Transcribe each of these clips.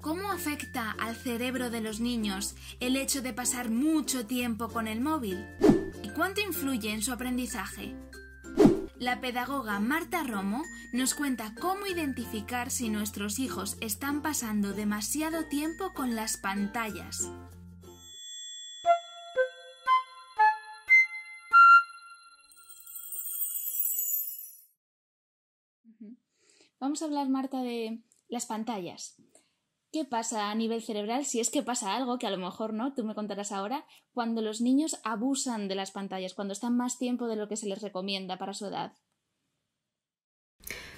¿Cómo afecta al cerebro de los niños el hecho de pasar mucho tiempo con el móvil? ¿Y cuánto influye en su aprendizaje? La pedagoga Marta Romo nos cuenta cómo identificar si nuestros hijos están pasando demasiado tiempo con las pantallas. Vamos a hablar, Marta, de las pantallas qué pasa a nivel cerebral, si es que pasa algo, que a lo mejor no, tú me contarás ahora, cuando los niños abusan de las pantallas, cuando están más tiempo de lo que se les recomienda para su edad.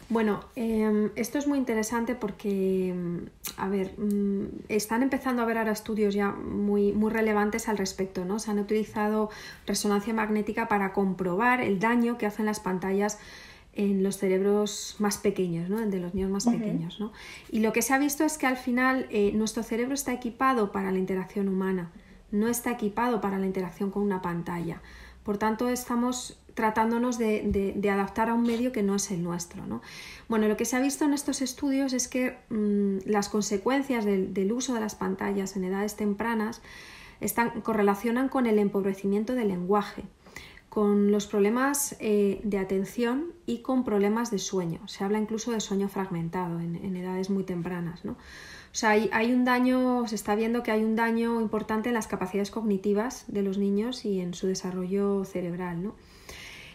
Bueno, em, esto es muy interesante porque, a ver, mm, están empezando a haber ahora estudios ya muy, muy relevantes al respecto, ¿no? Se han utilizado resonancia magnética para comprobar el daño que hacen las pantallas en los cerebros más pequeños, ¿no? de los niños más pequeños. Y lo que se ha visto es que al final eh, nuestro cerebro está equipado para la interacción humana, no está equipado para la interacción con una pantalla. Por tanto, estamos tratándonos de, adaptar a un medio que no es el nuestro. Bueno, lo que se ha visto en estos estudios es que mm, las consecuencias del, del uso de las pantallas en edades tempranas están, correlacionan con el empobrecimiento del lenguaje con los problemas eh, de atención y con problemas de sueño. Se habla incluso de sueño fragmentado en, edades muy tempranas. ¿no? O sea, hay, un daño, se está viendo que hay un daño importante en las capacidades cognitivas de los niños y en su desarrollo cerebral. ¿no?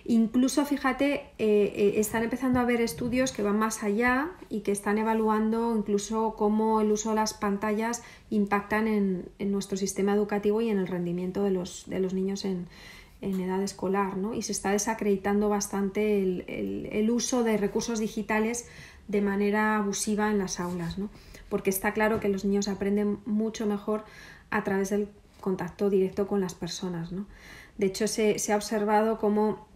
Incluso, fíjate, eh, eh, están empezando a haber estudios que van más allá y que están evaluando incluso cómo el uso de las pantallas impactan en, nuestro sistema educativo y en el rendimiento de los, de los niños en, en edad escolar, ¿no? Y se está desacreditando bastante el, uso de recursos digitales de manera abusiva en las aulas, ¿no? Porque está claro que los niños aprenden mucho mejor a través del contacto directo con las personas, ¿no? De hecho, se, se ha observado como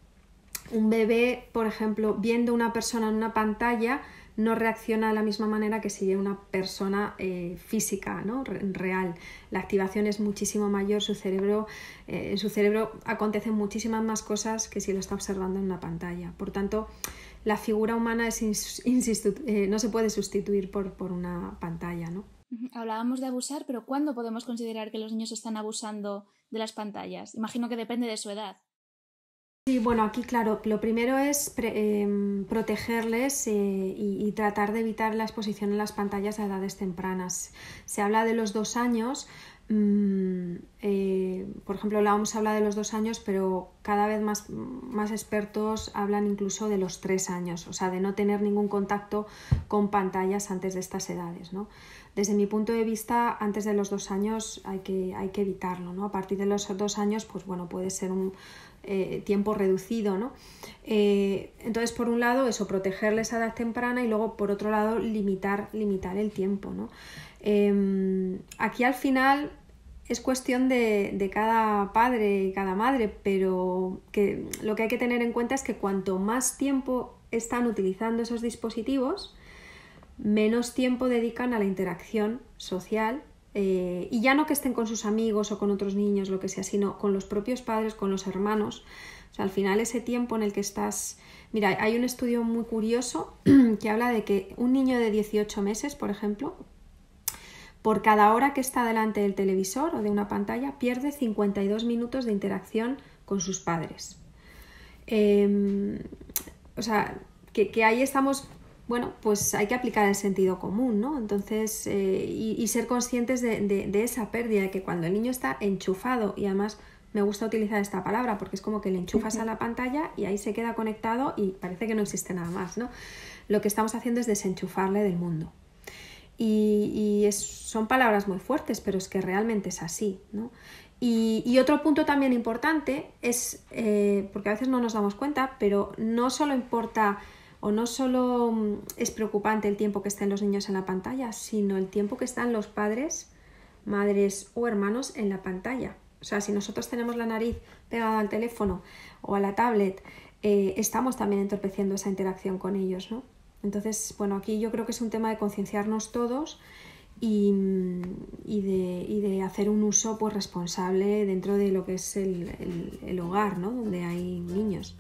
un bebé, por ejemplo, viendo una persona en una pantalla, no reacciona de la misma manera que si una persona eh, física, ¿no? real. La activación es muchísimo mayor, su cerebro, eh, en su cerebro acontecen muchísimas más cosas que si lo está observando en una pantalla. Por tanto, la figura humana es eh, no se puede sustituir por, por una pantalla. ¿no? Hablábamos de abusar, pero ¿cuándo podemos considerar que los niños están abusando de las pantallas? Imagino que depende de su edad. Sí, bueno, aquí claro, lo primero es em, protegerles eh, y, tratar de evitar la exposición en las pantallas a edades tempranas. Se habla de los dos años, Mm, eh, por ejemplo, la OMS habla de los dos años, pero cada vez más, más expertos hablan incluso de los tres años, o sea, de no tener ningún contacto con pantallas antes de estas edades. Desde mi punto de vista, antes de los dos años hay que, hay que evitarlo. ¿no? A partir de los dos años, pues bueno, puede ser un eh, tiempo reducido. ¿no? Eh, entonces, por un lado, eso, protegerles a edad temprana y luego, por otro lado, limitar, limitar el tiempo. ¿no? Em, aquí al final es cuestión de, cada padre y cada madre, pero que lo que hay que tener en cuenta es que cuanto más tiempo están utilizando esos dispositivos, menos tiempo dedican a la interacción social. Eh, y ya no que estén con sus amigos o con otros niños, lo que sea, sino con los propios padres, con los hermanos. O sea, al final ese tiempo en el que estás... Mira, hay un estudio muy curioso que habla de que un niño de 18 meses, por ejemplo, por cada hora que está delante del televisor o de una pantalla, pierde 52 minutos de interacción con sus padres. Em, o sea, que, ahí estamos, bueno, pues hay que aplicar el sentido común, ¿no? Entonces, eh, y, ser conscientes de, de, esa pérdida, de que cuando el niño está enchufado, y además me gusta utilizar esta palabra porque es como que le enchufas a la pantalla y ahí se queda conectado y parece que no existe nada más, ¿no? Lo que estamos haciendo es desenchufarle del mundo. Y, es, son palabras muy fuertes, pero es que realmente es así. ¿no? Y, otro punto también importante es, eh, porque a veces no nos damos cuenta, pero no solo importa o no solo mm, es preocupante el tiempo que estén los niños en la pantalla, sino el tiempo que están los padres, madres o hermanos en la pantalla. O sea, si nosotros tenemos la nariz pegada al teléfono o a la tablet, eh, estamos también entorpeciendo esa interacción con ellos, ¿no? Entonces, bueno, aquí yo creo que es un tema de concienciarnos todos y, de, y, de, hacer un uso pues, responsable dentro de lo que es el, el hogar, ¿no? donde hay niños.